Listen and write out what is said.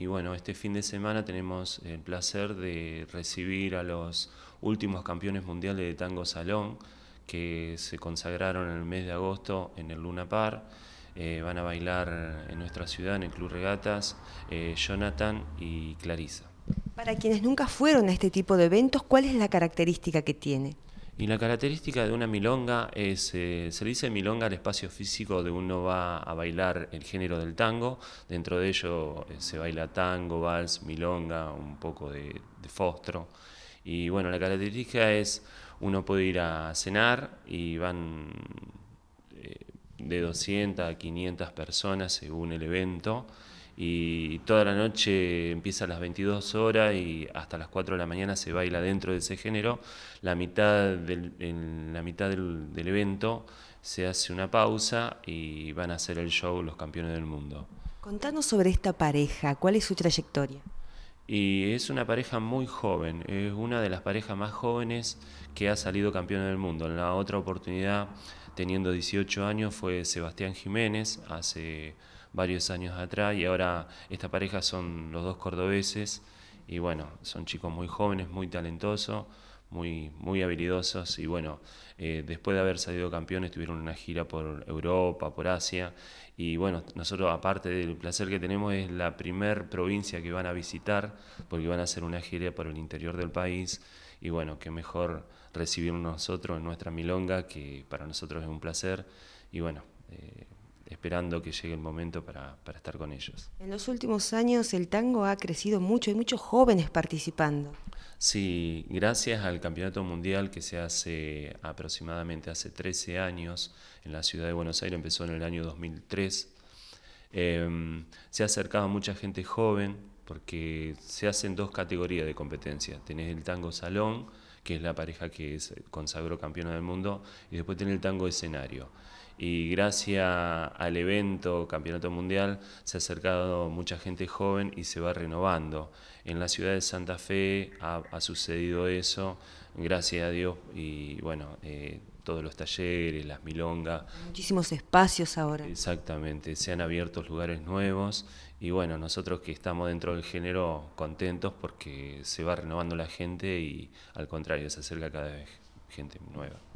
Y bueno, este fin de semana tenemos el placer de recibir a los últimos campeones mundiales de tango salón que se consagraron en el mes de agosto en el Luna Par. Eh, van a bailar en nuestra ciudad, en el Club Regatas, eh, Jonathan y Clarisa. Para quienes nunca fueron a este tipo de eventos, ¿cuál es la característica que tiene? Y la característica de una milonga es, eh, se dice milonga al espacio físico donde uno va a bailar el género del tango, dentro de ello eh, se baila tango, vals, milonga, un poco de, de fostro. Y bueno, la característica es uno puede ir a cenar y van eh, de 200 a 500 personas según el evento y toda la noche empieza a las 22 horas y hasta las 4 de la mañana se baila dentro de ese género. La mitad del, en la mitad del, evento se hace una pausa y van a hacer el show los campeones del mundo. Contanos sobre esta pareja, ¿cuál es su trayectoria? Y es una pareja muy joven, es una de las parejas más jóvenes que ha salido campeona del mundo. En la otra oportunidad, teniendo 18 años, fue Sebastián Jiménez, hace varios años atrás y ahora esta pareja son los dos cordobeses y bueno, son chicos muy jóvenes, muy talentosos, muy, muy habilidosos y bueno, eh, después de haber salido campeones tuvieron una gira por Europa, por Asia y bueno, nosotros aparte del placer que tenemos es la primer provincia que van a visitar porque van a hacer una gira por el interior del país y bueno, qué mejor recibirnos nosotros en nuestra milonga que para nosotros es un placer y bueno, eh, esperando que llegue el momento para, estar con ellos. En los últimos años el tango ha crecido mucho, hay muchos jóvenes participando. Sí, gracias al Campeonato Mundial que se hace aproximadamente hace 13 años en la ciudad de Buenos Aires, empezó en el año 2003, em, se ha acercado a mucha gente joven porque se hacen dos categorías de competencia. Tenés el tango salón, que es la pareja que es, consagró campeona del mundo, y después tiene el tango escenario y gracias al evento Campeonato Mundial se ha acercado mucha gente joven y se va renovando. En la ciudad de Santa Fe ha, sucedido eso, gracias a Dios, y bueno, eh, todos los talleres, las milongas. Muchísimos espacios ahora. Exactamente, se han abierto lugares nuevos y bueno, nosotros que estamos dentro del género contentos porque se va renovando la gente y al contrario, se acerca cada vez gente nueva.